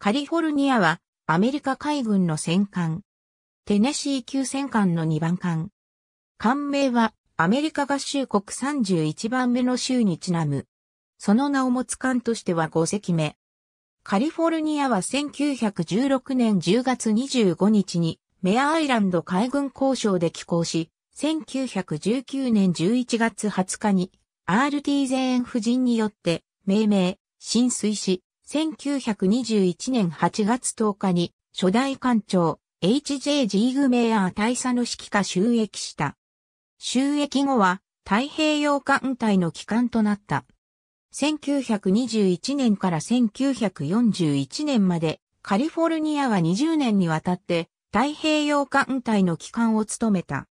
カリフォルニアはアメリカ海軍の戦艦。テネシー級戦艦の2番艦。艦名はアメリカ合衆国31番目の州にちなむ。その名を持つ艦としては5隻目。カリフォルニアは1916年10月25日にメアアイランド海軍交渉で寄港し、1919年11月20日に RT 全員夫人によって命名、浸水し、1921年8月10日に初代艦長 H.J.G. グメアー大佐の指揮下収益した。収益後は太平洋艦隊の機関となった。1921年から1941年までカリフォルニアは20年にわたって太平洋艦隊の機関を務めた。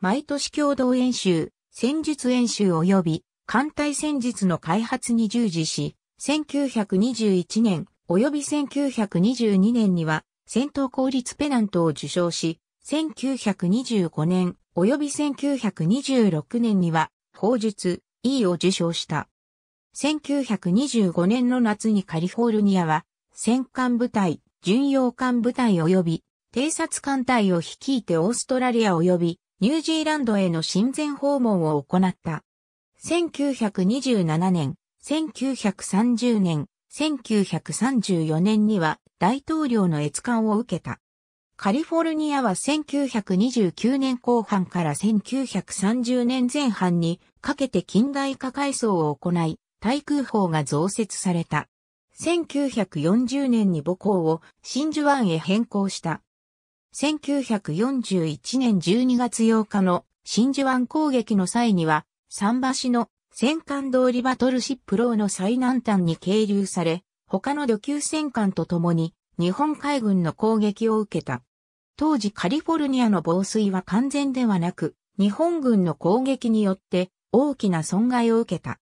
毎年共同演習、戦術演習及び艦隊戦術の開発に従事し、1921年及び1922年には戦闘効率ペナントを受賞し、1925年及び1926年には法術 E を受賞した。1925年の夏にカリフォルニアは戦艦部隊、巡洋艦部隊及び偵察艦隊を率いてオーストラリア及びニュージーランドへの親善訪問を行った。1927年、1930年、1934年には大統領の閲観を受けた。カリフォルニアは1929年後半から1930年前半にかけて近代化改装を行い、対空砲が増設された。1940年に母校を真珠湾へ変更した。1941年12月8日の真珠湾攻撃の際には、桟橋の戦艦通りバトルシップローの最南端に係留され、他の土級戦艦と共に日本海軍の攻撃を受けた。当時カリフォルニアの防水は完全ではなく、日本軍の攻撃によって大きな損害を受けた。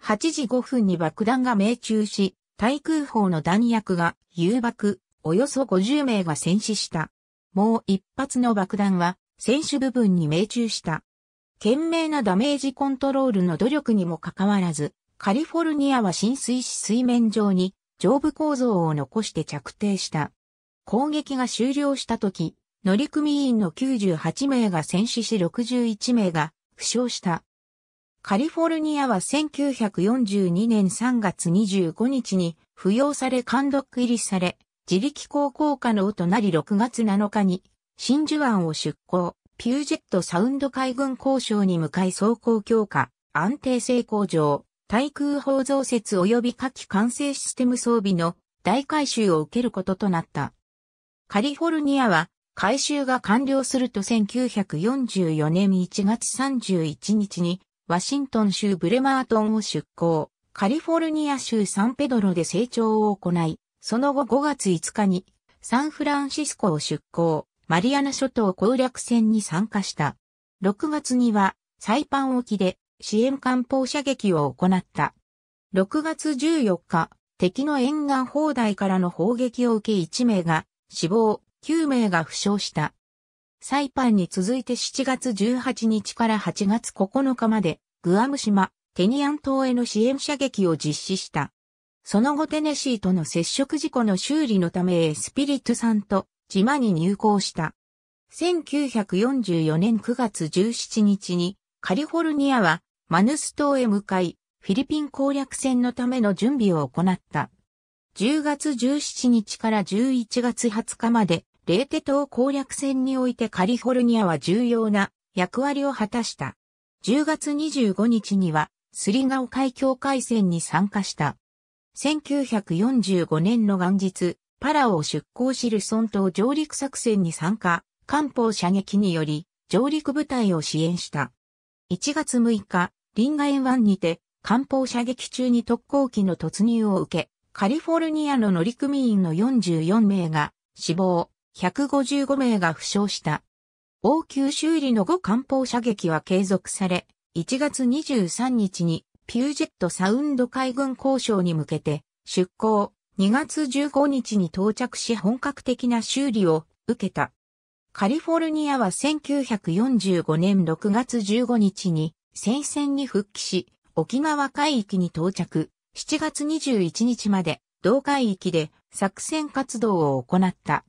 8時5分に爆弾が命中し、対空砲の弾薬が誘爆、およそ50名が戦死した。もう一発の爆弾は、選手部分に命中した。懸命なダメージコントロールの努力にもかかわらず、カリフォルニアは浸水し水面上に上部構造を残して着底した。攻撃が終了した時、乗組員の98名が戦死し61名が負傷した。カリフォルニアは1942年3月25日に扶養され監督入りされ、自力航行可能となり6月7日に真珠湾を出港。ピュージェットサウンド海軍交渉に向かい走行強化、安定性向上、対空砲増設及び火器完成システム装備の大改修を受けることとなった。カリフォルニアは改修が完了すると1944年1月31日にワシントン州ブレマートンを出港、カリフォルニア州サンペドロで成長を行い、その後5月5日にサンフランシスコを出港、マリアナ諸島攻略戦に参加した。6月には、サイパン沖で支援艦砲射撃を行った。6月14日、敵の沿岸砲台からの砲撃を受け1名が死亡、9名が負傷した。サイパンに続いて7月18日から8月9日まで、グアム島、テニアン島への支援射撃を実施した。その後テネシーとの接触事故の修理のためエスピリトさんと島に入港した。1944年9月17日にカリフォルニアはマヌス島へ向かい、フィリピン攻略戦のための準備を行った。10月17日から11月20日まで、レーテ島攻略戦においてカリフォルニアは重要な役割を果たした。10月25日には、スリガオ海峡海戦に参加した。1945年の元日、パラオを出港しルソン島上陸作戦に参加、艦砲射撃により上陸部隊を支援した。1月6日、リンガ湾にて、艦砲射撃中に特攻機の突入を受け、カリフォルニアの乗組員の44名が死亡、155名が負傷した。応急修理の後艦砲射撃は継続され、1月23日にピュージェットサウンド海軍交渉に向けて出港、2月15日に到着し本格的な修理を受けた。カリフォルニアは1945年6月15日に戦線に復帰し、沖縄海域に到着、7月21日まで同海域で作戦活動を行った。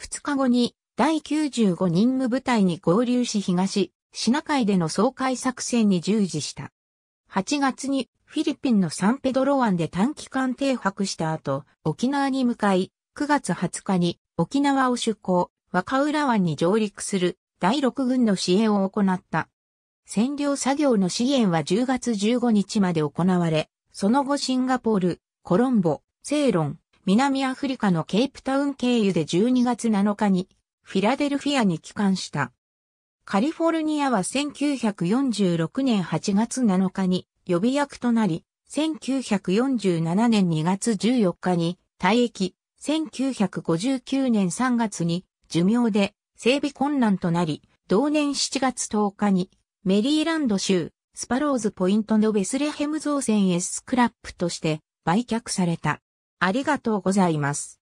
2日後に第95任務部隊に合流し東、シナ海での総会作戦に従事した。8月にフィリピンのサンペドロ湾で短期間停泊した後、沖縄に向かい、9月20日に沖縄を出港、若浦湾に上陸する第6軍の支援を行った。占領作業の支援は10月15日まで行われ、その後シンガポール、コロンボ、セーロン、南アフリカのケープタウン経由で12月7日にフィラデルフィアに帰還した。カリフォルニアは1946年8月7日に予備役となり、1947年2月14日に退役、1959年3月に寿命で整備困難となり、同年7月10日にメリーランド州スパローズポイントのベスレヘム造船エスクラップとして売却された。ありがとうございます。